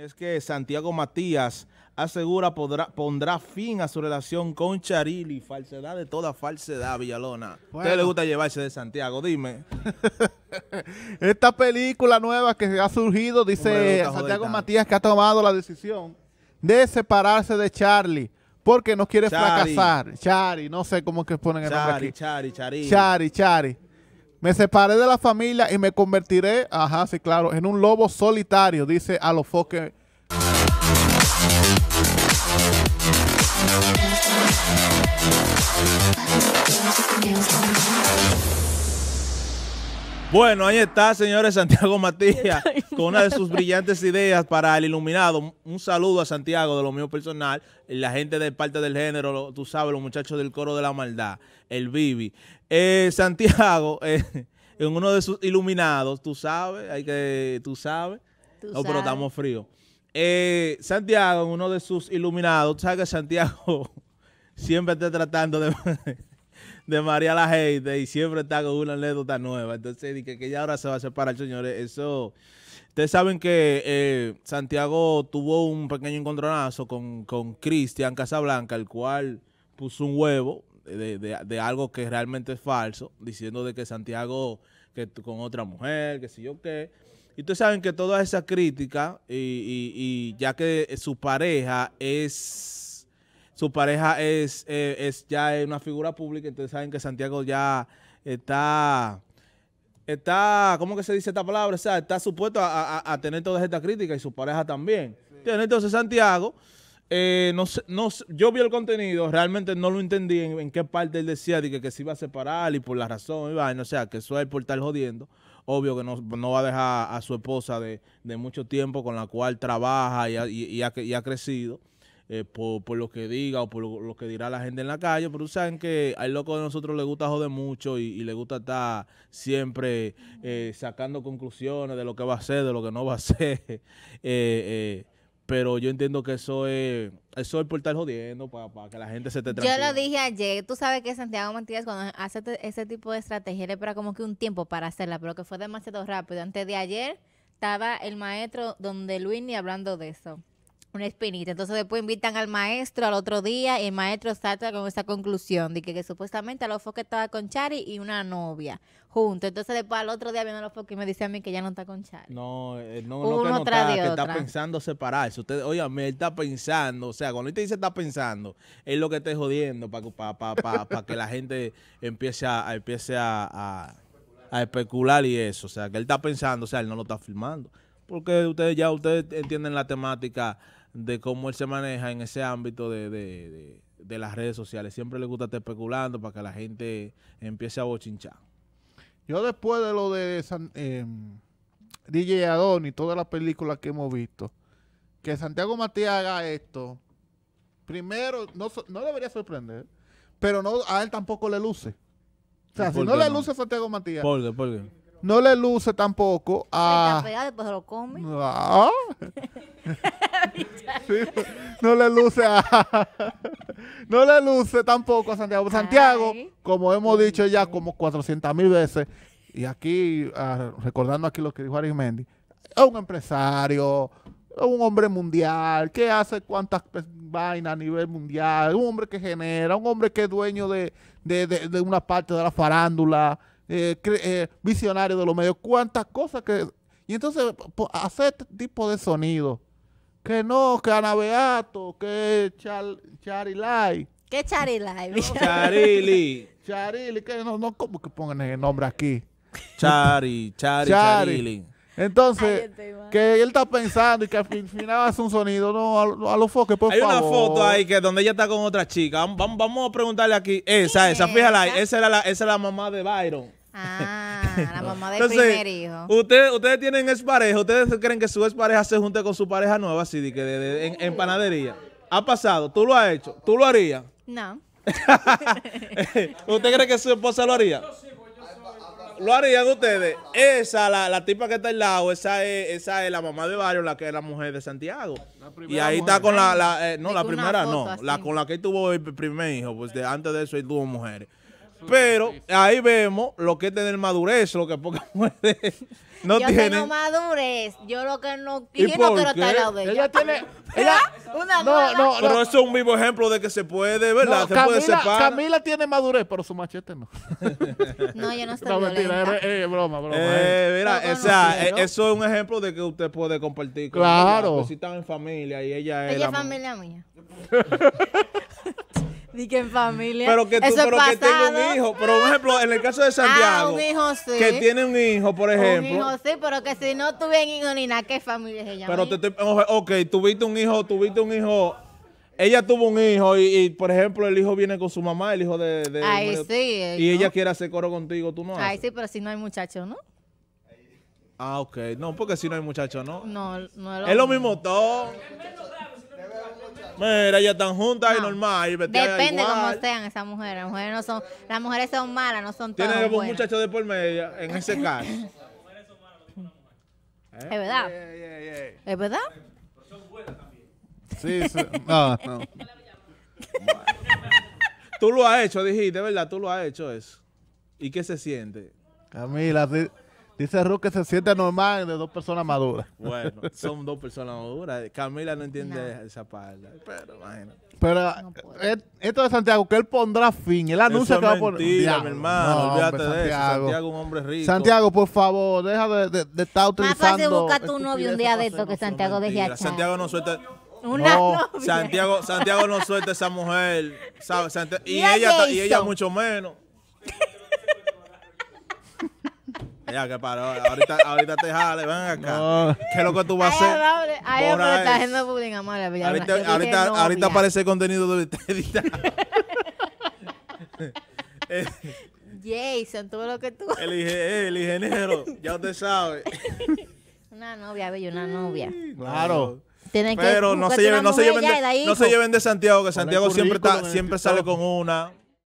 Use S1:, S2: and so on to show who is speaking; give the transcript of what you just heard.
S1: Es que Santiago Matías asegura podrá, pondrá fin a su relación con Charili. Falsedad de toda falsedad, Villalona. ¿Qué le gusta llevarse de Santiago? Dime.
S2: Esta película nueva que ha surgido, dice Santiago Matías, que ha tomado la decisión de separarse de Charlie porque no quiere fracasar. Charlie, no sé cómo que ponen el nombre aquí.
S1: Charlie, Charlie,
S2: Charlie, me separé de la familia y me convertiré, ajá, sí, claro, en un lobo solitario, dice a los foques.
S1: Bueno, ahí está, señores, Santiago Matías, con una de sus brillantes ideas para el iluminado. Un saludo a Santiago de lo mío personal, la gente de parte del género, tú sabes, los muchachos del coro de la maldad, el Vivi. Eh, Santiago, eh, en uno de sus iluminados, tú sabes, hay que, tú sabes, no, pero estamos fríos. Eh, Santiago, en uno de sus iluminados, tú sabes que Santiago siempre está tratando de de María la Heide y siempre está con una anécdota nueva. Entonces, dije que ya ahora se va a separar, señores. Eso. Ustedes saben que eh, Santiago tuvo un pequeño encontronazo con Cristian Casablanca, el cual puso un huevo de, algo que realmente es falso, diciendo de que Santiago que con otra mujer, que si yo qué. Y ustedes saben que toda esa crítica, y, y ya que su pareja es su pareja es, eh, es ya una figura pública, entonces saben que Santiago ya está, está ¿cómo que se dice esta palabra? O sea, está supuesto a, tener toda esta crítica y su pareja también. Entonces, Santiago, eh, no, no, yo vi el contenido, realmente no lo entendí en, qué parte él decía de que, se iba a separar y por la razón, y no o sea, que eso es por estar jodiendo obvio que no, va a dejar a su esposa de, de mucho tiempo con la cual trabaja y, y ha crecido. Eh, por, lo que diga o por lo, que dirá la gente en la calle, pero saben que al loco de nosotros le gusta joder mucho y, le gusta estar siempre eh, sacando conclusiones de lo que va a ser, de lo que no va a ser. Eh, pero yo entiendo que eso es, eso por estar jodiendo, para que la gente se te tranquila. Yo lo
S3: dije ayer, tú sabes que Santiago Matías cuando hace ese tipo de estrategia le espera como que un tiempo para hacerla, pero que fue demasiado rápido. Antes de ayer estaba el maestro donde ni hablando de eso una espinita. Entonces después invitan al maestro al otro día y el maestro salta con esa conclusión de que, supuestamente a los foques estaba con Chari y una novia junto. Entonces después al otro día viene a los foques y me dice a mí que ya no está con Chari.
S1: No, eh, no, no que no está, que está pensando separarse. Usted, óyame, él está pensando, o sea, cuando él te dice está pensando, es lo que está jodiendo para pa, pa, pa, que la gente empiece a, empiece a, a especular y eso. O sea, que él está pensando, o sea, él no lo está filmando. Porque ustedes ya ustedes entienden la temática de cómo él se maneja en ese ámbito de, las redes sociales. Siempre le gusta estar especulando para que la gente empiece a bochinchar.
S2: Yo después de lo de eh, em, DJ todas las películas que hemos visto, que Santiago Matías haga esto, primero, no, debería sorprender, pero no a él tampoco le luce. O sea, si no le luce a Santiago Matías. No le luce tampoco a... Pues, Pues, no le luce no le luce tampoco a Santiago. Santiago, como hemos dicho ya como 400 mil veces, y aquí ah, recordando aquí lo que dijo Arismendi, es un empresario, es un hombre mundial, que hace cuántas pues, vainas a nivel mundial, un hombre que genera, un hombre que es dueño de, una parte de la farándula, eh, eh, visionario de los medios, cuántas cosas que... Y entonces hacer este tipo de sonido que no, que Ana Beato, que Char Charilay. ¿Qué Charilay? Lai, Charili. Charili, que no, no, ¿cómo que pongan el nombre aquí? Chari, Chari, Charili. Entonces, que él está pensando y que al final hace un sonido, no, a, los foques, por Hay Hay una foto ahí
S1: que donde ella está con otra chica. Vamos, a preguntarle aquí. Esa, esa, fíjala, esa era la, esa era la mamá de Byron. Ah. Ah, la
S3: mamá del primer hijo.
S1: ustedes tienen expareja, ustedes creen que su expareja se junte con su pareja nueva, así de que en, panadería. Ha pasado, tú lo has hecho, tú lo harías. No. ¿Usted cree que su esposa lo haría? lo harían ustedes. Esa, la, tipa que está al lado, esa es, esa es la mamá de Barrio, la que es la mujer de Santiago. Y ahí está con la, eh, no, la primera no, la con la que tuvo el primer hijo, pues de, antes de eso él tuvo mujeres. Pero ahí vemos lo que es tener madurez, lo que poca no yo
S3: madurez, yo lo que no quiero es estar al
S1: lado de ella. tiene
S2: una no, no,
S1: Pero eso es un vivo ejemplo de que se puede, ¿verdad? se Camila, separar.
S2: Camila tiene madurez, pero su machete no.
S1: no, yo no estoy No, es, eh, eh, broma, broma. Eh, mira, o sea, eso es un ejemplo de que usted puede compartir. Con claro. Pues, si están en familia y ella es Ella es familia mía ni
S3: que en familia. Pero que tú, pero que un
S1: hijo. Pero, por ejemplo, en el caso de Santiago. Ah, que tiene un hijo, por ejemplo.
S3: sí, pero que si no tuvieron hijo ni nada, ¿qué familia es ella Pero
S1: te, estoy ok, tuviste un hijo, tuviste un hijo ella tuvo un hijo y, por ejemplo, el hijo viene con su mamá, el hijo de... Eh, y ella quiere hacer coro contigo, tú no ahí
S3: sí, pero si no hay muchacho ¿no?
S1: Ah, ok. No, porque si no hay muchacho ¿no?
S3: No, no es lo, mismo
S1: todo. Mira, ya están juntas y normal. Depende cómo
S3: sean esas mujeres. Las mujeres no son, las mujeres son malas, no son todas. Tiene un
S1: muchacho de por medio, en ese caso. Es
S2: verdad. Eh, es verdad. son buenas también. Sí, No, no.
S1: Tú lo has hecho, dijiste, ¿verdad? Tú lo has hecho eso. ¿Y qué se siente?
S2: Camila, Dice Ruth que se siente normal de dos personas maduras. Bueno, son
S1: dos personas maduras. Camila no entiende esa palabra. Pero imagínate.
S2: Pero eh, esto de Santiago, que él pondrá fin. Él anuncia que va a poner. mi hermano. No, olvídate Santiago. de eso. Santiago,
S1: un hombre rico. Santiago,
S2: por favor, deja de, estar utilizando. Más fácil buscar
S3: tu novio un día de esto que Santiago deje aquí.
S1: Santiago no suelta. no. Santiago, Santiago no suelta a esa mujer. y, ella, y ella mucho menos. Ya, que paró. Ahorita, ahorita te jale, ven acá. ¿Qué es lo que tú vas a hacer? Ay, está haciendo bullying Ahorita, ahorita, aparece contenido de editado.
S3: Jason, todo lo que tú.
S1: El, eh, el ingeniero, ya usted sabe.
S3: Una novia, bello, una novia.
S1: Claro.
S3: pero no se lleven, no se lleven, de, no se lleven de
S1: Santiago, que Santiago siempre está, siempre sale con una.